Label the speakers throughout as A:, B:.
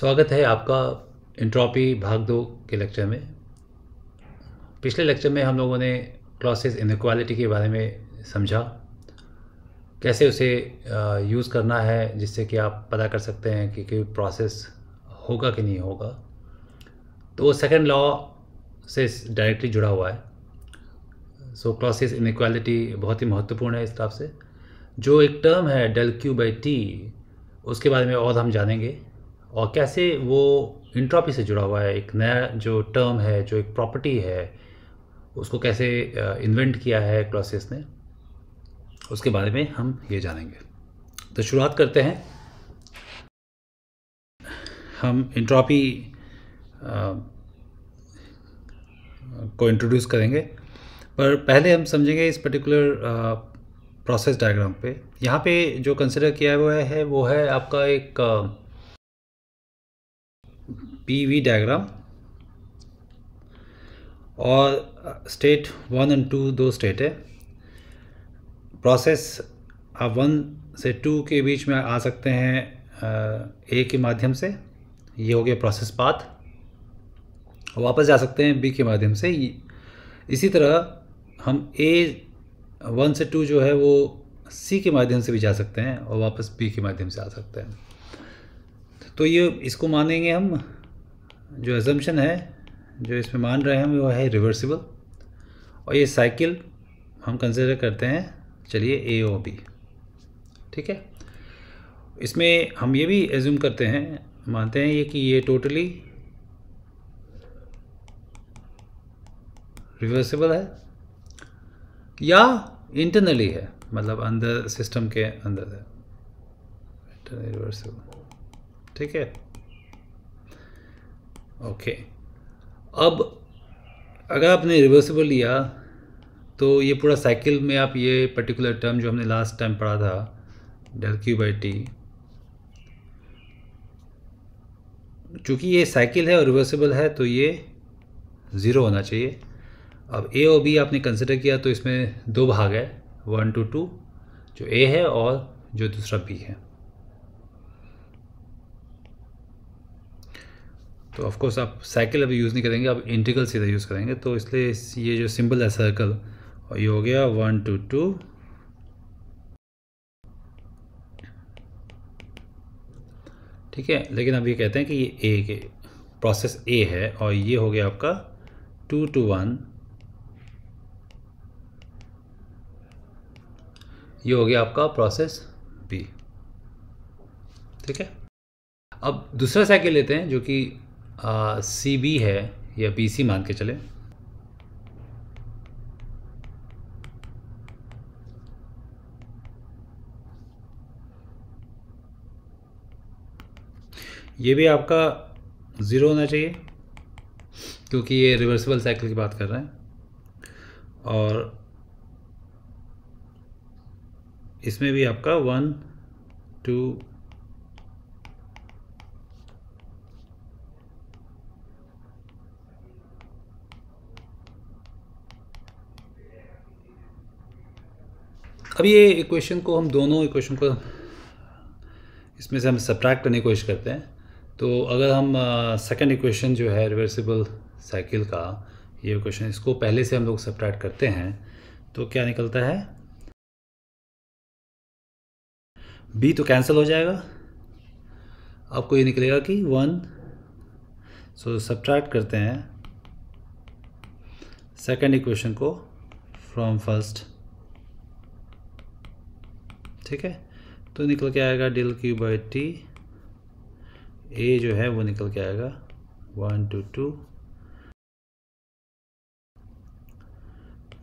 A: स्वागत है आपका इंट्रॉपी भाग दो के लेक्चर में पिछले लेक्चर में हम लोगों ने क्लॉसेस इनक्वालिटी के बारे में समझा कैसे उसे यूज़ करना है जिससे कि आप पता कर सकते हैं कि कोई प्रोसेस होगा कि नहीं होगा तो वो सेकेंड लॉ से डायरेक्टली जुड़ा हुआ है सो क्लॉसेस इनक्वालिटी बहुत ही महत्वपूर्ण है इस हिसाब से जो एक टर्म है डेल क्यू बाई टी उसके बारे में और हम जानेंगे और कैसे वो इंट्रॉपी से जुड़ा हुआ है एक नया जो टर्म है जो एक प्रॉपर्टी है उसको कैसे इन्वेंट किया है क्लॉसियस ने उसके बारे में हम ये जानेंगे तो शुरुआत करते हैं हम इंट्रॉपी को इंट्रोड्यूस करेंगे पर पहले हम समझेंगे इस पर्टिकुलर प्रोसेस डायग्राम पे यहाँ पे जो कंसिडर किया हुआ है वो है आपका एक आ, पीवी डायग्राम और स्टेट वन एंड टू दो स्टेट है प्रोसेस आप वन से टू के बीच में आ सकते हैं ए uh, के माध्यम से ये हो गया प्रोसेस पाथ और वापस जा सकते हैं बी के माध्यम से इसी तरह हम ए वन से टू जो है वो सी के माध्यम से भी जा सकते हैं और वापस बी के माध्यम से आ सकते हैं तो ये इसको मानेंगे हम जो एजम्पन है जो इसमें मान रहे हैं वो है रिवर्सिबल और ये साइकिल हम कंसिडर करते हैं चलिए ए ओ बी ठीक है इसमें हम ये भी एज्यूम करते हैं मानते हैं ये कि ये टोटली रिवर्सिबल है या इंटरनली है मतलब अंदर सिस्टम के अंदर है रिवर्सिबल ठीक है ओके अब अगर आपने रिवर्सिबल लिया तो ये पूरा साइकिल में आप ये पर्टिकुलर टर्म जो हमने लास्ट टाइम पढ़ा था डेल क्यू बाई टी चूँकि ये साइकिल है और रिवर्सिबल है तो ये ज़ीरो होना चाहिए अब ए और बी आपने कंसिडर किया तो इसमें दो भाग है वन टू टू जो ए है और जो दूसरा बी है तो ऑफकोर्स आप साइकिल अभी यूज़ नहीं करेंगे आप इंटीग्रल सीधा यूज़ करेंगे तो इसलिए ये जो सिंबल है सर्कल और ये हो गया वन टू टू ठीक है लेकिन अब ये कहते हैं कि ये ए के प्रोसेस ए है और ये हो गया आपका टू टू वन ये हो गया आपका प्रोसेस बी ठीक है अब दूसरा साइकिल लेते हैं जो कि सी बी है या बी सी मान के चले ये भी आपका ज़ीरो होना चाहिए क्योंकि ये रिवर्सिबल साइकिल की बात कर रहे हैं और इसमें भी आपका वन टू अब ये इक्वेशन को हम दोनों इक्वेशन को इसमें से हम सब्ट्रैक्ट करने की कोशिश करते हैं तो अगर हम सेकंड इक्वेशन जो है रिवर्सिबल साइकिल का ये इक्वेशन इसको पहले से हम लोग सब्ट्रैक्ट करते हैं तो क्या निकलता है बी तो कैंसिल हो जाएगा आपको ये निकलेगा कि वन सो सब्ट्रैक्ट करते हैं सेकंड इक्वेशन को फ्रॉम फर्स्ट ठीक है तो निकल के आएगा del q by t a जो है वो निकल के आएगा one to two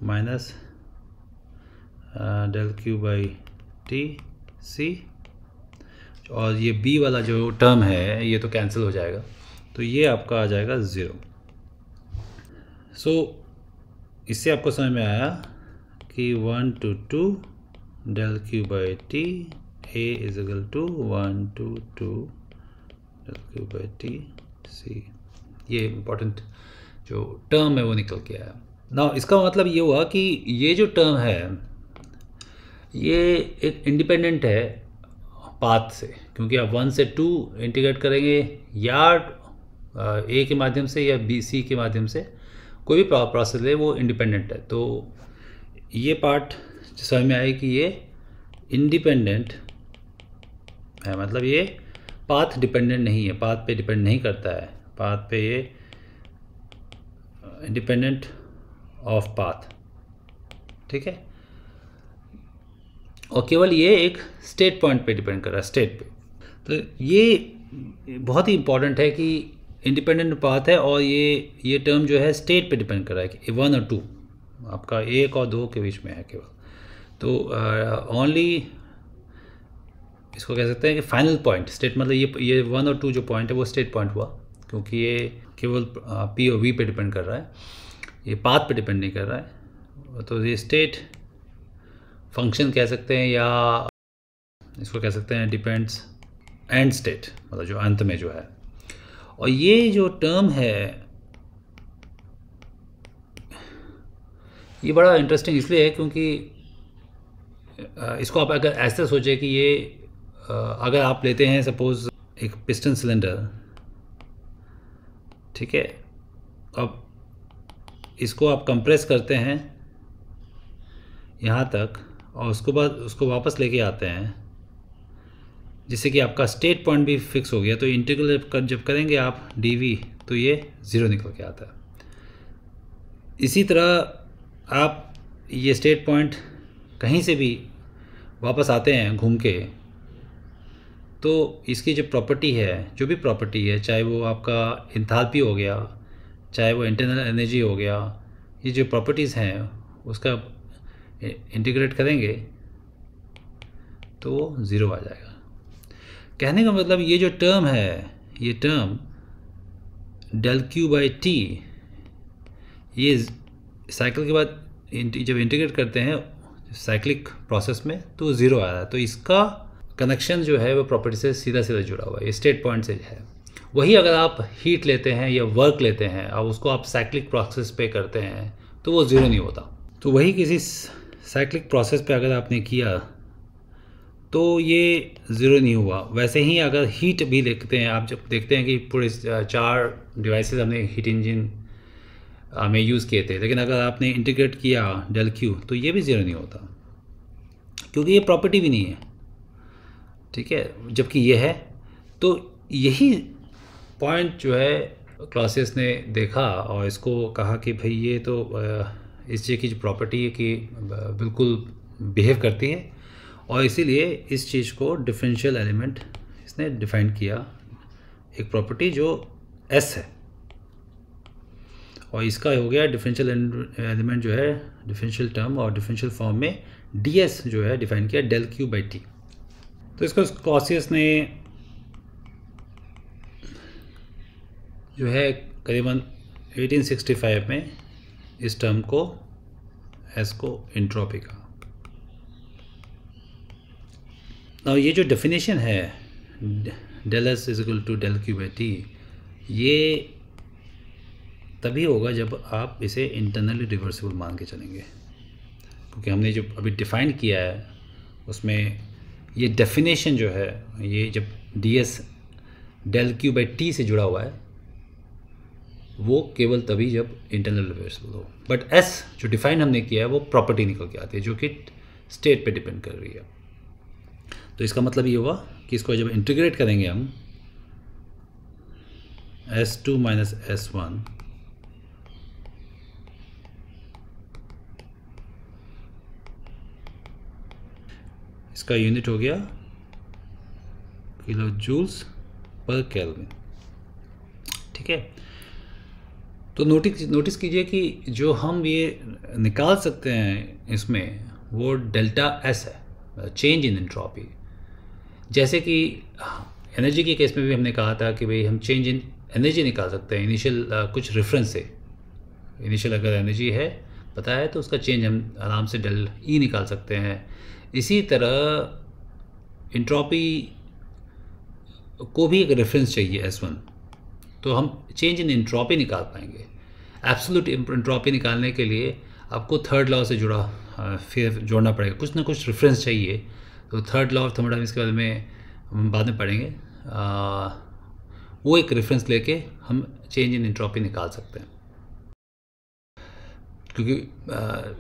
A: minus del q by t c और ये बी वाला जो टर्म है ये तो कैंसिल हो जाएगा तो ये आपका आ जाएगा ज़ीरो सो so, इससे आपको समझ में आया कि one to two del q by t a is equal to one to two del q by t c ये इम्पोर्टेंट जो टर्म है वो निकल के आया ना इसका मतलब ये हुआ कि ये जो टर्म है ये एक इंडिपेंडेंट है पाथ से क्योंकि आप वन से टू इंटीग्रेट करेंगे या ए के माध्यम से या बी सी के माध्यम से कोई भी प्रोसेस है वो इंडिपेंडेंट है तो ये पार्ट समझ में आए कि ये इंडिपेंडेंट है मतलब ये पाथ डिपेंडेंट नहीं है पाथ पे डिपेंड नहीं करता है पाथ पे ये इंडिपेंडेंट ऑफ पाथ ठीक है और केवल ये एक स्टेट पॉइंट पे डिपेंड कर रहा है स्टेट पे तो ये बहुत ही इंपॉर्टेंट है कि इंडिपेंडेंट पाथ है और ये ये टर्म जो है स्टेट पे डिपेंड कर रहा है कि वन और टू आपका एक और दो के बीच में है केवल तो ओनली इसको कह सकते हैं कि फाइनल पॉइंट स्टेट मतलब ये ये वन और टू जो पॉइंट है वो स्टेट पॉइंट हुआ क्योंकि ये केवल पी और वी पे डिपेंड कर रहा है ये पाथ पे डिपेंड नहीं कर रहा है तो ये स्टेट फंक्शन कह सकते हैं या इसको कह सकते हैं डिपेंड्स एंड स्टेट मतलब जो अंत में जो है और ये जो टर्म है ये बड़ा इंटरेस्टिंग इसलिए है क्योंकि इसको आप अगर ऐसे सोचें कि ये अगर आप लेते हैं सपोज़ एक पिस्टन सिलेंडर ठीक है अब इसको आप कंप्रेस करते हैं यहाँ तक और उसको बाद उसको वापस लेके आते हैं जिससे कि आपका स्टेट पॉइंट भी फिक्स हो गया तो इंटीग्रल कर, जब करेंगे आप डीवी तो ये ज़ीरो निकल के आता है इसी तरह आप ये स्टेट पॉइंट कहीं से भी वापस आते हैं घूम के तो इसकी जो प्रॉपर्टी है जो भी प्रॉपर्टी है चाहे वो आपका इंथालपी हो गया चाहे वो इंटरनल एनर्जी हो गया ये जो प्रॉपर्टीज़ हैं उसका इंटीग्रेट करेंगे तो वो ज़ीरो आ जाएगा कहने का मतलब ये जो टर्म है ये term del q by t ये साइकिल के बाद जब इंटीग्रेट करते हैं साइक्लिक प्रोसेस में तो ज़ीरो आ रहा है तो इसका कनेक्शन जो है वो प्रॉपर्टी से सीधा सीधा जुड़ा हुआ है स्टेट पॉइंट से है वही अगर आप हीट लेते हैं या वर्क लेते हैं और उसको आप साइक्लिक प्रोसेस पे करते हैं तो वो ज़ीरो नहीं होता तो वही किसी साइक्लिक प्रोसेस पे अगर आपने किया तो ये ज़ीरो नहीं हुआ वैसे ही अगर हीट भी देखते हैं आप जब देखते हैं कि पूरे चार डिवाइसेस हमने हीट इंजन हमें यूज़ किए थे लेकिन अगर आपने इंटीग्रेट किया डेल क्यू तो ये भी ज़ीरो नहीं होता क्योंकि ये प्रॉपर्टी भी नहीं है ठीक है जबकि ये है तो यही पॉइंट जो है क्लासेस ने देखा और इसको कहा कि भाई ये तो इस चीज़ की जो प्रॉपर्टी है कि बिल्कुल बिहेव करती है और इसीलिए इस चीज़ को डिफरेंशियल एलिमेंट इसने डिफाइन किया एक प्रॉपर्टी जो एस है और इसका हो गया डिफरेंशियल एलिमेंट जो है डिफरेंशियल टर्म और डिफरेंशियल फॉर्म में डी एस जो है डिफाइन किया डेल क्यू बाई टी तो इसको कॉसियस ने जो है करीबन 1865 में इस टर्म को एस को इंट्रोपी का और ये जो डेफिनेशन है del s is equal to del q by t ये तभी होगा जब आप इसे इंटरनली रिवर्सिबल मान के चलेंगे क्योंकि हमने जो अभी डिफ़ाइन किया है उसमें ये डेफिनेशन जो है ये जब d s del q by t से जुड़ा हुआ है वो केवल तभी जब इंटरनल रिवर्सिबल हो बट एस जो डिफाइन हमने किया है वो प्रॉपर्टी निकल के आती है जो कि स्टेट पे डिपेंड कर रही है तो इसका मतलब ये हुआ कि इसको जब इंटीग्रेट करेंगे हम s two minus s one इसका यूनिट हो गया किलो जूल्स पर कैलविन ठीक है तो नोटिस नोटिस कीजिए कि जो हम ये निकाल सकते हैं इसमें वो डेल्टा एस है चेंज इन एंट्रॉपी जैसे कि एनर्जी के केस में भी हमने कहा था कि भाई हम चेंज इन एनर्जी निकाल सकते हैं इनिशियल uh, कुछ रेफरेंस से इनिशियल अगर एनर्जी है पता है तो उसका चेंज हम आराम से डेल ई e निकाल सकते हैं इसी तरह इंट्रॉपी को भी एक रेफरेंस चाहिए एस वन तो हम चेंज इन इंट्रॉपी निकाल पाएंगे एब्सोल्यूट इंट्रॉपी निकालने के लिए आपको थर्ड लॉ से जुड़ा फिर जोड़ना पड़ेगा कुछ ना कुछ रेफरेंस चाहिए तो थर्ड लॉ थोड़ा इसके बारे में हम बाद में पढ़ेंगे आ, वो एक रेफरेंस लेके हम चेंज इन इंट्रॉपी निकाल सकते हैं क्योंकि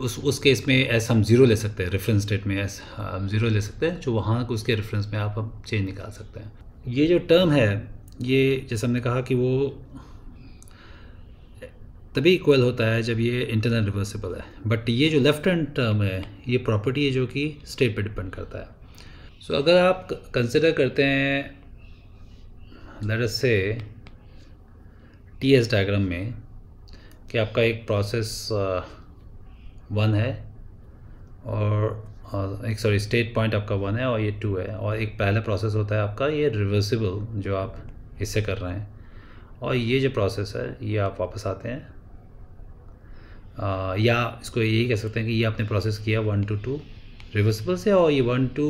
A: उस उस केस में एस हम ज़ीरो ले सकते हैं रेफरेंस डेट में एस हम ज़ीरो ले सकते हैं जो वहाँ उसके रेफरेंस में आप हम चेंज निकाल सकते हैं ये जो टर्म है ये जैसे हमने कहा कि वो तभी इक्वल होता है जब ये इंटरनल रिवर्सिबल है बट ये जो लेफ्ट हैंड टर्म है ये प्रॉपर्टी है जो कि स्टेट पर डिपेंड करता है सो so, अगर आप कंसिडर करते हैं लड़स से टी एस डायग्राम में कि आपका एक प्रोसेस वन uh, है और uh, एक सॉरी स्टेट पॉइंट आपका वन है और ये टू है और एक पहला प्रोसेस होता है आपका ये रिवर्सिबल जो आप इससे कर रहे हैं और ये जो प्रोसेस है ये आप वापस आते हैं आ, uh, या इसको यही कह सकते हैं कि ये आपने प्रोसेस किया वन टू टू रिवर्सिबल से और ये वन टू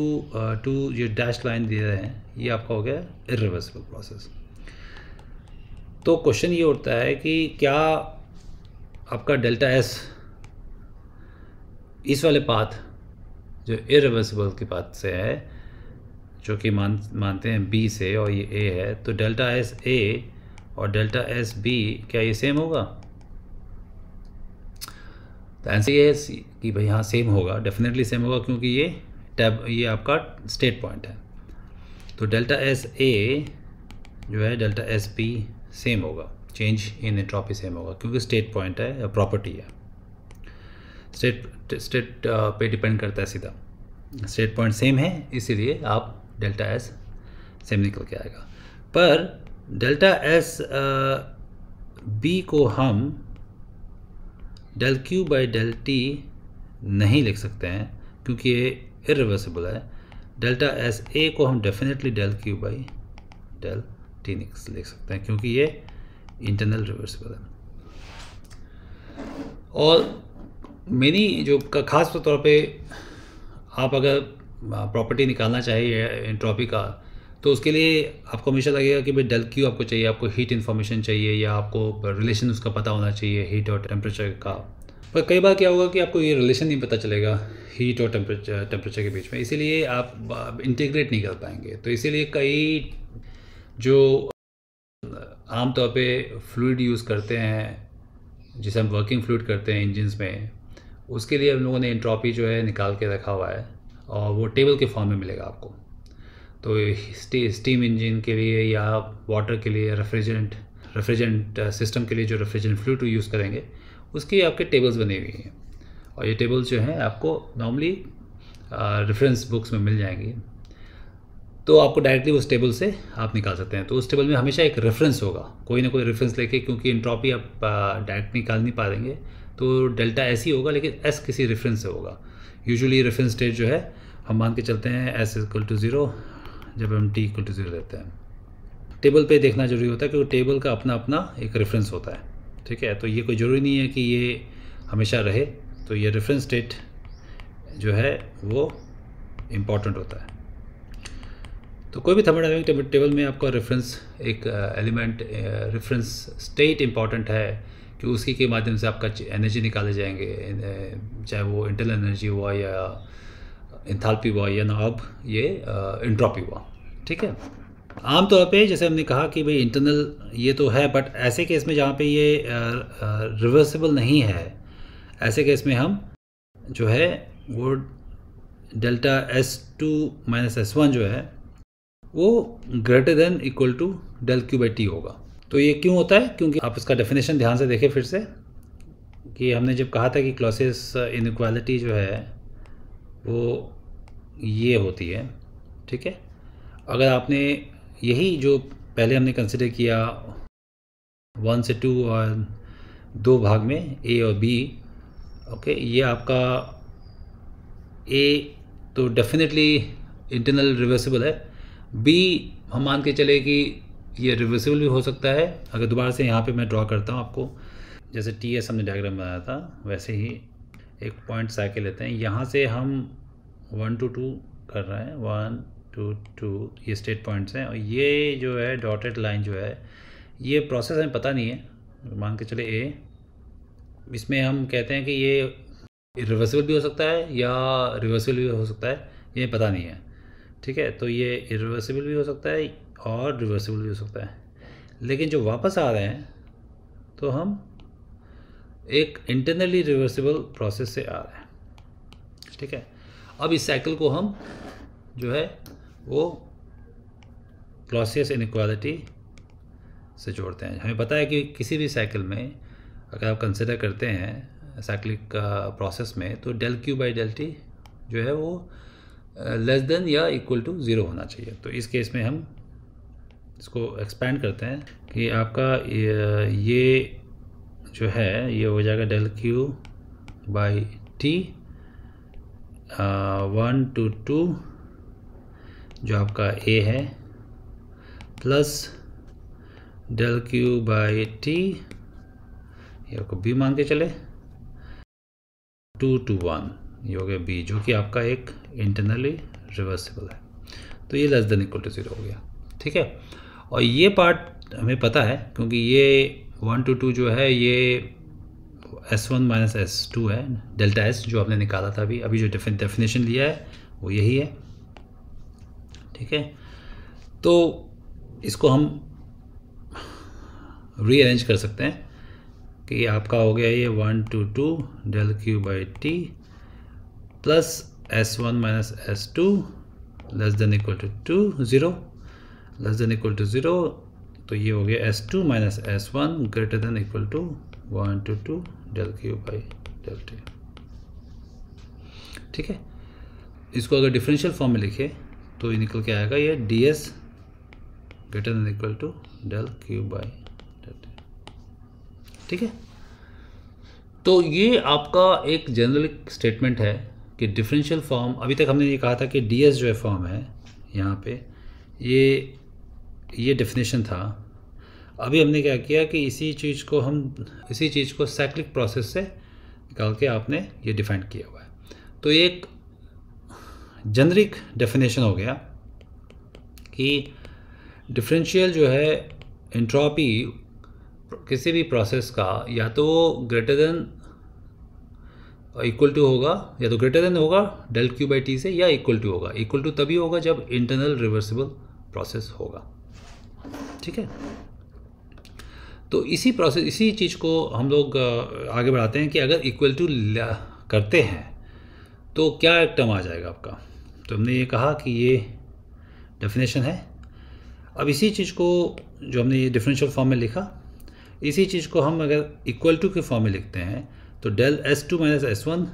A: टू जो डैश लाइन दे रहे हैं ये आपका हो गया इ प्रोसेस तो क्वेश्चन ये उठता है कि क्या आपका डेल्टा एस इस वाले पाथ जो इरिवर्सिबल के पाथ से है जो कि मान मानते हैं बी से और ये ए है तो डेल्टा एस ए और डेल्टा एस बी क्या ये सेम होगा तो आंसर ये है कि भाई हाँ सेम होगा डेफिनेटली सेम होगा क्योंकि ये टैब ये आपका स्टेट पॉइंट है तो डेल्टा एस ए जो है डेल्टा एस बी सेम होगा चेंज इन एंट्रॉपी सेम होगा क्योंकि स्टेट पॉइंट है प्रॉपर्टी है स्टेट स्टेट uh, पे डिपेंड करता है सीधा स्टेट पॉइंट सेम है इसीलिए आप डेल्टा एस सेम निकल के आएगा पर डेल्टा एस बी को हम del q by del t नहीं लिख सकते हैं क्योंकि ये इरिवर्सिबल है डेल्टा एस ए को हम definitely del q by del t लिख सकते हैं क्योंकि ये इंटरनल रिवर्स है और मेनी जो का खास तौर पे आप अगर प्रॉपर्टी निकालना चाहिए ट्रॉपी का तो उसके लिए आपको हमेशा लगेगा कि भाई डल क्यू आपको चाहिए आपको हीट इन्फॉर्मेशन चाहिए या आपको रिलेशन उसका पता होना चाहिए हीट और टेम्परेचर का पर कई बार क्या होगा कि आपको ये रिलेशन नहीं पता चलेगा हीट और टेम्परेचर टेम्परेचर के बीच में इसीलिए आप इंटीग्रेट नहीं कर पाएंगे तो इसीलिए कई जो आमतौर पे फ्लूड यूज़ करते हैं जिसे हम वर्किंग फ्लूड करते हैं इंजन्स में उसके लिए हम लोगों ने इंट्रॉपी जो है निकाल के रखा हुआ है और वो टेबल के फॉर्म में मिलेगा आपको तो स्टीम इंजन के लिए या वाटर के लिए रेफ्रिजरेंट रेफ्रिजरेंट सिस्टम के लिए जो रेफ्रिजरेंट फ्लूड यूज़ करेंगे उसकी आपके टेबल्स बनी हुई हैं और ये टेबल्स जो हैं आपको नॉर्मली रेफरेंस बुक्स में मिल जाएंगी तो आपको डायरेक्टली उस टेबल से आप निकाल सकते हैं तो उस टेबल में हमेशा एक रेफरेंस होगा कोई ना कोई रेफरेंस लेके क्योंकि इंट्रॉपी आप डायरेक्ट निकाल नहीं पा देंगे तो डेल्टा एस ही होगा लेकिन एस किसी रेफरेंस से होगा यूजुअली रेफरेंस स्टेट जो है हम मान के चलते हैं एस इक्वल टू ज़ीरो जब हम टी इक्वल टू ज़ीरो देते हैं टेबल पे देखना जरूरी होता है क्योंकि टेबल का अपना अपना एक रेफरेंस होता है ठीक है तो ये कोई ज़रूरी नहीं है कि ये हमेशा रहे तो ये रेफरेंस स्टेट जो है वो इम्पॉर्टेंट होता है तो कोई भी थर्मोडाइनमिक टेबल में आपका रेफरेंस एक एलिमेंट रेफरेंस स्टेट इंपॉर्टेंट है कि उसी के माध्यम से आपका एनर्जी निकाले जाएंगे चाहे वो इंटरनल एनर्जी हुआ या इंथालपी हुआ या ना अब ये इंट्रॉपी हुआ ठीक है आमतौर पे जैसे हमने कहा कि भाई इंटरनल ये तो है बट ऐसे केस में जहाँ पे ये रिवर्सिबल नहीं है ऐसे केस में हम जो है वो delta s two minus s one जो है वो greater than equal to del q by t होगा तो ये क्यों होता है क्योंकि आप इसका डेफिनेशन ध्यान से देखें फिर से कि हमने जब कहा था कि क्लॉसेस इनक्वालिटी uh, जो है वो ये होती है ठीक है अगर आपने यही जो पहले हमने कंसिडर किया वन से टू और दो भाग में ए और बी ओके ये आपका ए तो डेफिनेटली इंटरनल रिवर्सिबल है बी हम मान के चले कि ये रिवर्सिबल भी हो सकता है अगर दोबारा से यहाँ पे मैं ड्रॉ करता हूँ आपको जैसे टी एस हमने डायग्राम बनाया था वैसे ही एक पॉइंट साइकिल लेते हैं यहाँ से हम वन टू टू कर रहे हैं वन टू टू ये स्टेट पॉइंट्स हैं और ये जो है डॉटेड लाइन जो है ये प्रोसेस हमें पता नहीं है मान के चले ए इसमें हम कहते हैं कि ये रिवर्सिबल भी हो सकता है या रिवर्सिबल भी हो सकता है ये पता नहीं है ठीक है तो ये इरिवर्सिबल भी हो सकता है और रिवर्सिबल भी हो सकता है लेकिन जो वापस आ रहे हैं तो हम एक इंटरनली रिवर्सिबल प्रोसेस से आ रहे हैं ठीक है अब इस साइकिल को हम जो है वो क्लॉसियस इनक्वालिटी से जोड़ते हैं हमें पता है कि किसी भी साइकिल में अगर आप कंसिडर करते हैं का प्रोसेस uh, में तो del q by del t जो है वो लेस uh, देन या इक्वल टू ज़ीरो होना चाहिए तो इस केस में हम इसको एक्सपेंड करते हैं कि आपका uh, ये जो है ये हो जाएगा del q by t one to two जो आपका ए है plus del q by t ये आपको बी मान के चले टू टू वन ये हो गया बी जो कि आपका एक इंटरनली रिवर्सिबल है तो ये less than equal to zero हो गया ठीक है और ये पार्ट हमें पता है क्योंकि ये वन टू टू जो है ये s one minus s two है डेल्टा एस जो आपने निकाला था अभी अभी जो डेफिनेशन लिया है वो यही है ठीक है तो इसको हम रीअरेंज कर सकते हैं कि आपका हो गया ये one to two del q by t plus s1 minus s2 less than equal to to zero less than equal to zero तो ये हो गया s two minus s one greater than equal to one to two del q by del t ठीक है इसको अगर differential form में लिखे तो ये निकल के आएगा ये d s greater than equal to del q by del ठीक है तो ये आपका एक जनरल स्टेटमेंट है कि डिफरेंशियल फॉर्म अभी तक हमने ये कहा था कि डी जो है फॉर्म है यहाँ पे ये ये डिफिनेशन था अभी हमने क्या किया कि इसी चीज़ को हम इसी चीज़ को साइक्लिक प्रोसेस से निकाल के आपने ये डिफाइन किया हुआ है तो ये एक जनरिक डेफिनेशन हो गया कि डिफरेंशियल जो है इंट्रॉपी किसी भी प्रोसेस का या तो वो ग्रेटर देन इक्वल टू होगा या तो ग्रेटर देन होगा डेल क्यू बाई टी से या इक्वल टू होगा इक्वल टू तभी होगा जब इंटरनल रिवर्सिबल प्रोसेस होगा ठीक है तो इसी प्रोसेस इसी चीज़ को हम लोग आगे बढ़ाते हैं कि अगर इक्वल टू करते हैं तो क्या एक टर्म आ जाएगा आपका तो हमने ये कहा कि ये डेफिनेशन है अब इसी चीज़ को जो हमने ये डिफरेंशियल फॉर्म में लिखा इसी चीज़ को हम अगर इक्वल टू के फॉर्म में लिखते हैं तो del s two minus s one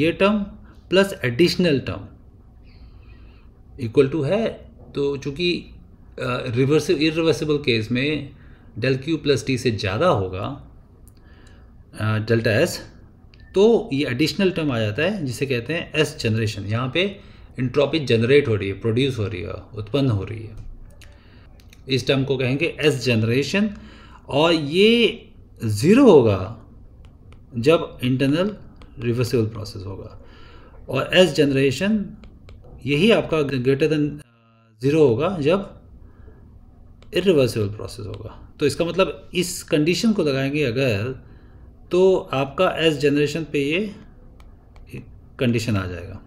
A: ये term plus additional term equal to है तो चूँकि रिवर्स इरिवर्सिबल केस में डेल क्यू प्लस टी से ज़्यादा होगा डेल्टा एस तो ये एडिशनल टर्म आ जाता है जिसे कहते हैं एस जनरेशन यहाँ पे इंट्रॉपिक जनरेट हो रही है प्रोड्यूस हो रही है उत्पन्न हो रही है इस टर्म को कहेंगे एस जनरेशन और ये ज़ीरो होगा जब इंटरनल रिवर्सिबल प्रोसेस होगा और एस जनरेशन यही आपका ग्रेटर देन ज़ीरो होगा जब इरिवर्सिबल प्रोसेस होगा तो इसका मतलब इस कंडीशन को लगाएंगे अगर तो आपका एस जनरेशन पे ये कंडीशन आ जाएगा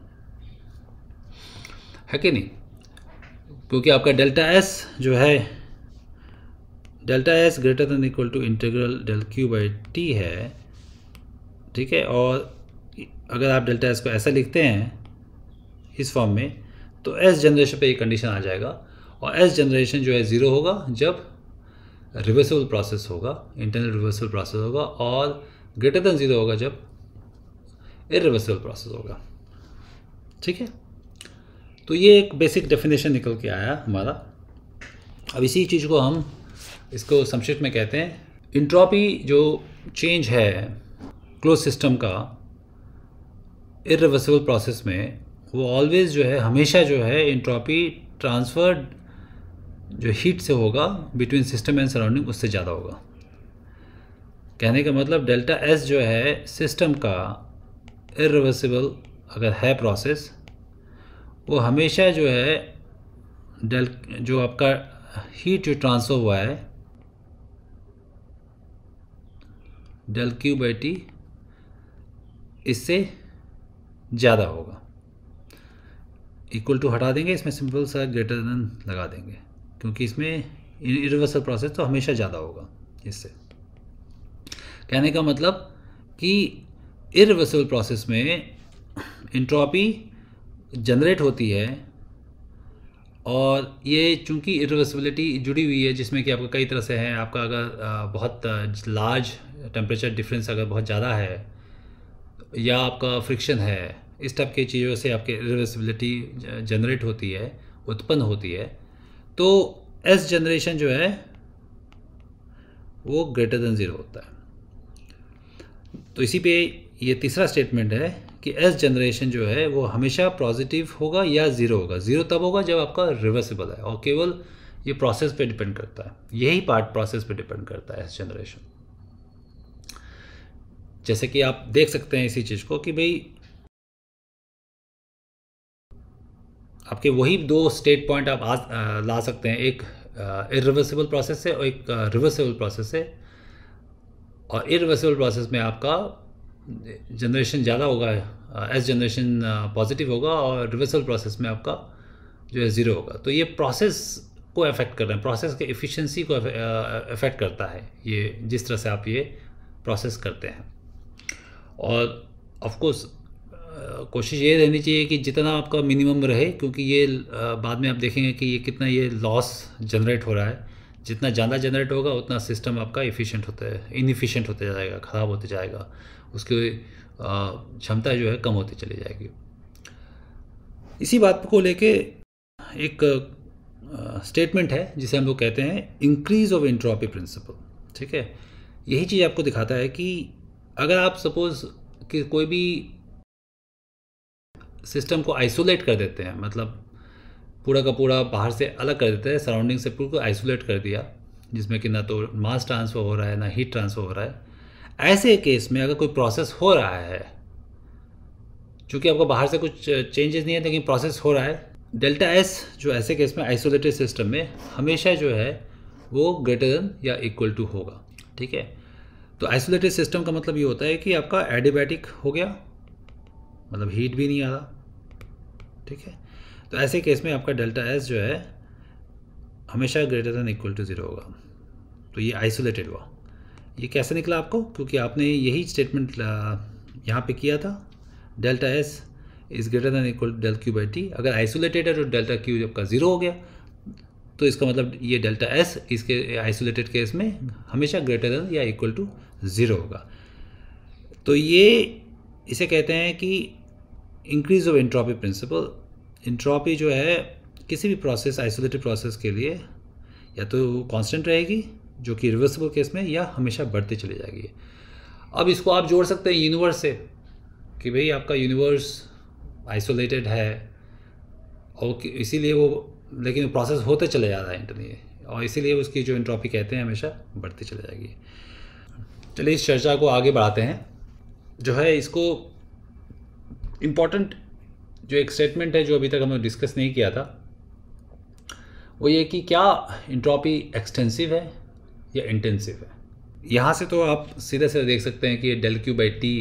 A: है कि नहीं क्योंकि आपका डेल्टा एस जो है delta s greater than equal to integral del q by t है ठीक है और अगर आप डेल्टा एस को ऐसा लिखते हैं इस फॉर्म में तो एस जनरेशन पे ये कंडीशन आ जाएगा और एस जनरेशन जो है ज़ीरो होगा जब रिवर्सिबल प्रोसेस होगा इंटरनल रिवर्सिबल प्रोसेस होगा और ग्रेटर देन ज़ीरो होगा जब इरिवर्सिबल प्रोसेस होगा ठीक है तो ये एक बेसिक डेफिनेशन निकल के आया हमारा अब इसी चीज़ को हम इसको संक्षिप्त में कहते हैं इंट्रॉपी जो चेंज है क्लोज सिस्टम का इरिवर्सिबल प्रोसेस में वो ऑलवेज जो है हमेशा जो है इंट्रॉपी ट्रांसफर जो हीट से होगा बिटवीन सिस्टम एंड सराउंडिंग उससे ज़्यादा होगा कहने का मतलब डेल्टा एस जो है सिस्टम का इरिवर्सिबल अगर है प्रोसेस वो हमेशा जो है डेल जो आपका हीट जो ट्रांसफर हुआ है डेल क्यू बाई टी इससे ज़्यादा होगा इक्वल टू हटा देंगे इसमें सिंपल सा ग्रेटर देन लगा देंगे क्योंकि इसमें इरिवर्सल प्रोसेस तो हमेशा ज़्यादा होगा इससे कहने का मतलब कि इरिवर्सल प्रोसेस में इंट्रॉपी जनरेट होती है और ये चूंकि इरिवर्सिबिलिटी जुड़ी हुई है जिसमें कि आपका कई तरह से है आपका अगर बहुत लार्ज टेम्परेचर डिफरेंस अगर बहुत ज़्यादा है या आपका फ्रिक्शन है इस टाइप की चीज़ों से आपके रिवर्सिबिलिटी जनरेट होती है उत्पन्न होती है तो एस जनरेशन जो है वो ग्रेटर देन ज़ीरो होता है तो इसी पे ये तीसरा स्टेटमेंट है कि एस जनरेशन जो है वो हमेशा पॉजिटिव होगा या ज़ीरो होगा ज़ीरो तब होगा जब आपका रिवर्सिबल है और केवल ये प्रोसेस पे डिपेंड करता है यही पार्ट प्रोसेस पे डिपेंड करता है एस जनरेशन जैसे कि आप देख सकते हैं इसी चीज़ को कि भाई आपके वही दो स्टेट पॉइंट आप आ, ला सकते हैं एक इरिवर्सिबल प्रोसेस से और एक रिवर्सिबल प्रोसेस से और इरिवर्सिबल प्रोसेस में आपका जनरेशन ज़्यादा होगा एस जनरेशन पॉजिटिव होगा और रिवर्सल प्रोसेस में आपका जो है ज़ीरो होगा तो ये प्रोसेस को अफेक्ट कर रहे हैं प्रोसेस के एफिशिएंसी को अफेक्ट करता है ये जिस तरह से आप ये प्रोसेस करते हैं और ऑफकोर्स कोशिश ये रहनी चाहिए कि जितना आपका मिनिमम रहे क्योंकि ये बाद में आप देखेंगे कि ये कितना ये लॉस जनरेट हो रहा है जितना ज़्यादा जनरेट होगा उतना सिस्टम आपका इफ़िशेंट होता है इनफिशेंट होता जाएगा ख़राब होते जाएगा उसकी क्षमता जो है कम होती चली जाएगी इसी बात को लेके एक स्टेटमेंट है जिसे हम लोग कहते हैं इंक्रीज ऑफ इंट्रॉपी प्रिंसिपल ठीक है यही चीज़ आपको दिखाता है कि अगर आप सपोज कि कोई भी सिस्टम को आइसोलेट कर देते हैं मतलब पूरा का पूरा बाहर से अलग कर देते हैं सराउंडिंग से पूरा को आइसोलेट कर दिया जिसमें कि ना तो मास ट्रांसफ़र हो रहा है ना हीट ट्रांसफ़र हो रहा है ऐसे केस में अगर कोई प्रोसेस हो रहा है चूँकि आपको बाहर से कुछ चेंजेस नहीं है लेकिन प्रोसेस हो रहा है डेल्टा एस जो ऐसे केस में आइसोलेटेड सिस्टम में हमेशा जो है वो ग्रेटर देन या इक्वल टू होगा ठीक है तो आइसोलेटेड सिस्टम का मतलब ये होता है कि आपका एडिबैटिक हो गया मतलब हीट भी नहीं आ रहा ठीक है तो ऐसे केस में आपका डेल्टा एस जो है हमेशा greater than equal to zero होगा तो ये आइसोलेटेड हुआ ये कैसे निकला आपको क्योंकि आपने यही स्टेटमेंट यहाँ पे किया था delta s is greater than equal to del q by t अगर आइसोलेटेड है तो डेल्टा क्यू आपका ज़ीरो हो गया तो इसका मतलब ये डेल्टा एस इसके आइसोलेटेड केस में हमेशा ग्रेटर देन या इक्वल टू ज़ीरो होगा तो ये इसे कहते हैं कि increase of entropy principle entropy जो है किसी भी प्रोसेस आइसोलेटेड प्रोसेस के लिए या तो कांस्टेंट रहेगी जो कि रिवर्सिबल केस में या हमेशा बढ़ती चली जाएगी अब इसको आप जोड़ सकते हैं यूनिवर्स से कि भाई आपका यूनिवर्स आइसोलेटेड है और इसीलिए वो लेकिन प्रोसेस होते चले जा रहा है इंटरनली और इसीलिए उसकी जो इंट्रॉपी कहते हैं हमेशा बढ़ती चली जाएगी चलिए इस चर्चा को आगे बढ़ाते हैं जो है इसको इम्पॉर्टेंट जो एक स्टेटमेंट है जो अभी तक हमने डिस्कस नहीं किया था वो ये कि क्या इंट्रॉपी एक्सटेंसिव है या इंटेंसिव है यहाँ से तो आप सीधे सीधे देख सकते हैं कि ये डेल क्यू बाई टी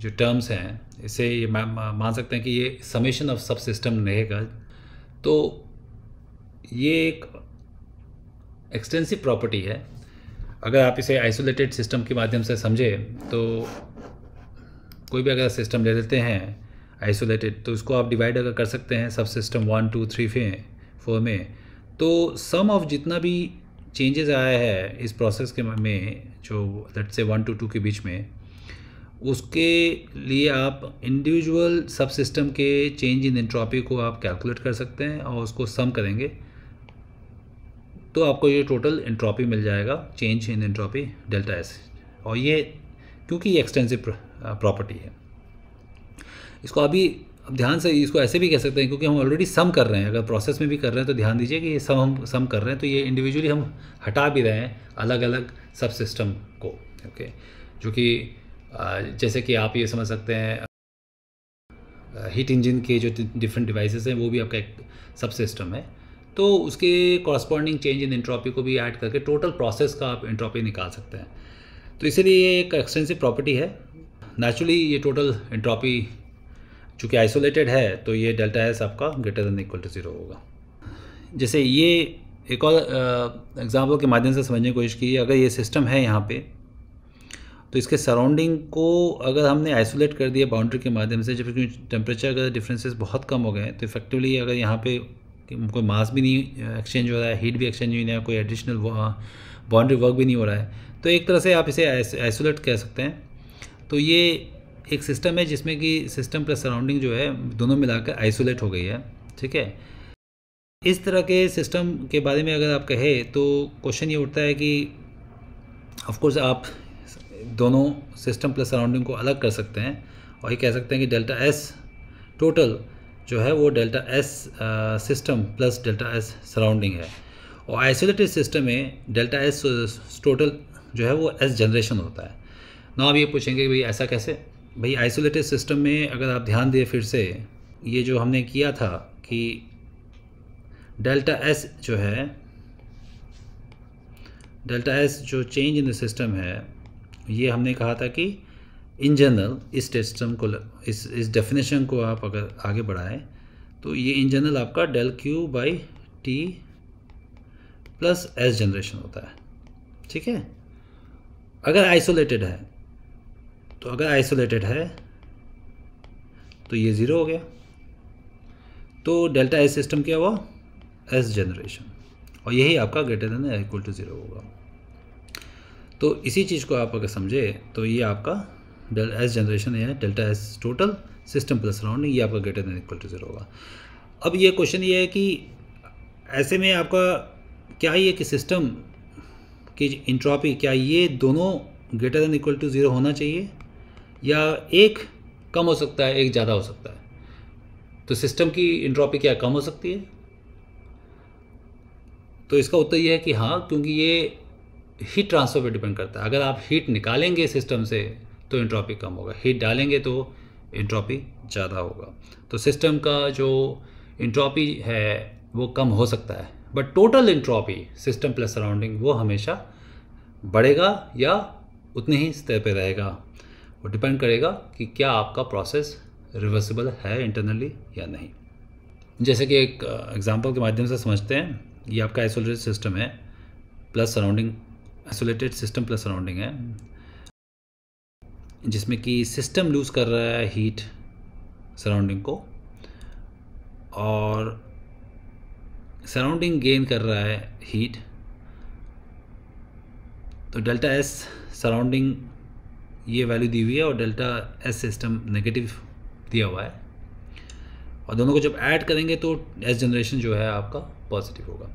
A: जो टर्म्स हैं इसे ये मान सकते हैं कि ये समेशन ऑफ सब सिस्टम रहेगा तो ये एक एक्सटेंसिव प्रॉपर्टी है अगर आप इसे आइसोलेटेड सिस्टम के माध्यम से समझें तो कोई भी अगर सिस्टम ले लेते हैं आइसोलेटेड तो इसको आप डिवाइड अगर कर सकते हैं सब सिस्टम वन टू थ्री फे फोर में तो सम ऑफ जितना भी चेंजेस आया है इस प्रोसेस के में जो लेट से वन टू टू के बीच में उसके लिए आप इंडिविजुअल सब सिस्टम के चेंज इन एंट्रॉपी को आप कैलकुलेट कर सकते हैं और उसको सम करेंगे तो आपको ये टोटल एंट्रॉपी मिल जाएगा change in entropy delta s और ये क्योंकि ये एक्सटेंसिव प्रॉपर्टी uh, है इसको अभी अब ध्यान से इसको ऐसे भी कह सकते हैं क्योंकि हम ऑलरेडी सम कर रहे हैं अगर प्रोसेस में भी कर रहे हैं तो ध्यान दीजिए कि ये सम हम सम कर रहे हैं तो ये इंडिविजुअली हम हटा भी रहे हैं अलग अलग सब सिस्टम को ओके जो कि uh, जैसे कि आप ये समझ सकते हैं हीट uh, इंजन के जो डिफरेंट डिवाइसेस हैं वो भी आपका एक सब सिस्टम है तो उसके कॉरस्पॉन्डिंग चेंज इन इंट्रॉपी को भी ऐड करके टोटल प्रोसेस का आप इंट्रॉपी निकाल सकते हैं तो इसीलिए ये एक एक्सटेंसिव प्रॉपर्टी है नेचुरली ये टोटल इंट्रॉपी चूँकि आइसोलेटेड है तो ये डेल्टा एस आपका greater than equal to zero होगा जैसे ये एक और एग्जाम्पल के माध्यम से समझने की कोशिश की अगर ये सिस्टम है यहाँ पे तो इसके सराउंडिंग को अगर हमने आइसोलेट कर दिया बाउंड्री के माध्यम से जब क्योंकि टेम्परेचर अगर डिफरेंसेस बहुत कम हो गए तो इफेक्टिवली अगर यहाँ पे कोई मास भी नहीं एक्सचेंज uh, हो रहा है हीट भी एक्सचेंज नहीं हो रहा है कोई एडिशनल बाउंड्री वर्क भी नहीं हो रहा है तो एक तरह से आप इसे आइसोलेट कह सकते हैं तो ये एक सिस्टम है जिसमें कि सिस्टम प्लस सराउंडिंग जो है दोनों मिलाकर आइसोलेट हो गई है ठीक है इस तरह के सिस्टम के बारे में अगर आप कहे तो क्वेश्चन ये उठता है कि ऑफकोर्स आप दोनों सिस्टम प्लस सराउंडिंग को अलग कर सकते हैं और ये कह सकते हैं कि डेल्टा एस टोटल जो है वो delta s system plus delta s surrounding है और आइसोलेटेड सिस्टम में डेल्टा एस टोटल जो है वो एस जनरेशन होता है ना आप ये पूछेंगे भाई ऐसा कैसे भाई आइसोलेटेड सिस्टम में अगर आप ध्यान दिए फिर से ये जो हमने किया था कि डेल्टा एस जो है डेल्टा एस जो चेंज इन द सिस्टम है ये हमने कहा था कि इन जनरल इस टेस्टम को इस इस डेफिनेशन को आप अगर आगे बढ़ाएं तो ये इन जनरल आपका del q by t plus s generation होता है ठीक है अगर आइसोलेटेड है तो अगर आइसोलेटेड है तो ये ज़ीरो हो गया तो डेल्टा एस सिस्टम क्या हुआ एस जनरेशन और यही आपका greater than equal to zero होगा तो इसी चीज़ को आप अगर समझे तो ये आपका डेल एस जनरेशन या delta s total system plus surrounding ये आपका greater than equal to zero होगा अब ये क्वेश्चन ये है कि ऐसे में आपका क्या ये कि सिस्टम की इंट्रॉपी क्या ये दोनों greater than equal to zero होना चाहिए या एक कम हो सकता है एक ज़्यादा हो सकता है तो सिस्टम की इंट्रॉपी क्या कम हो सकती है तो इसका उत्तर यह है कि हाँ क्योंकि ये हीट ट्रांसफ़र पे डिपेंड करता है अगर आप हीट निकालेंगे सिस्टम से तो इंट्रॉपी कम होगा हीट डालेंगे तो इंट्रॉपी ज़्यादा होगा तो सिस्टम का जो इंट्रॉपी है वो कम हो सकता है but total entropy system plus surrounding वो हमेशा बढ़ेगा या उतने ही स्तर पे रहेगा वो डिपेंड करेगा कि क्या आपका प्रोसेस रिवर्सिबल है इंटरनली या नहीं जैसे कि एक एग्जांपल uh, के माध्यम से समझते हैं ये आपका आइसोलेटेड सिस्टम है plus surrounding isolated system plus surrounding है जिसमें कि सिस्टम लूज़ कर रहा है हीट सराउंडिंग को और सराउंडिंग गेन कर रहा है हीट तो डेल्टा एस सराउंडिंग ये वैल्यू दी हुई है और डेल्टा एस सिस्टम नेगेटिव दिया हुआ है और दोनों को जब ऐड करेंगे तो एस जनरेशन जो है आपका पॉजिटिव होगा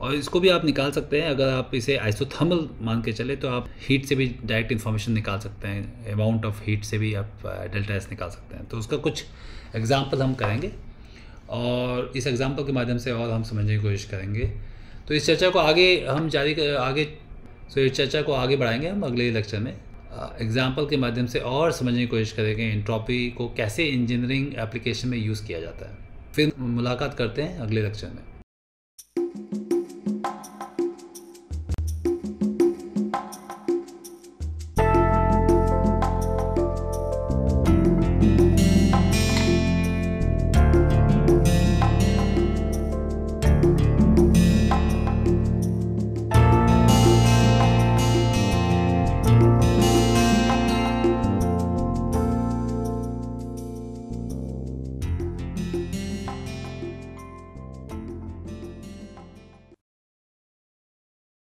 A: और इसको भी आप निकाल सकते हैं अगर आप इसे आइसोथर्मल मान के चले तो आप हीट से भी डायरेक्ट इन्फॉर्मेशन निकाल सकते हैं अमाउंट ऑफ हीट से भी आप डेल्टा एस निकाल सकते हैं तो उसका कुछ एग्जाम्पल हम करेंगे और इस एग्जाम्पल के माध्यम से और हम समझने की कोशिश करेंगे तो इस चर्चा को आगे हम जारी आगे सो इस चर्चा को आगे बढ़ाएंगे हम अगले लेक्चर में एग्जाम्पल के माध्यम से और समझने की कोशिश करेंगे इंट्रॉपी को कैसे इंजीनियरिंग एप्लीकेशन में यूज़ किया जाता है फिर मुलाकात करते हैं अगले लेक्चर में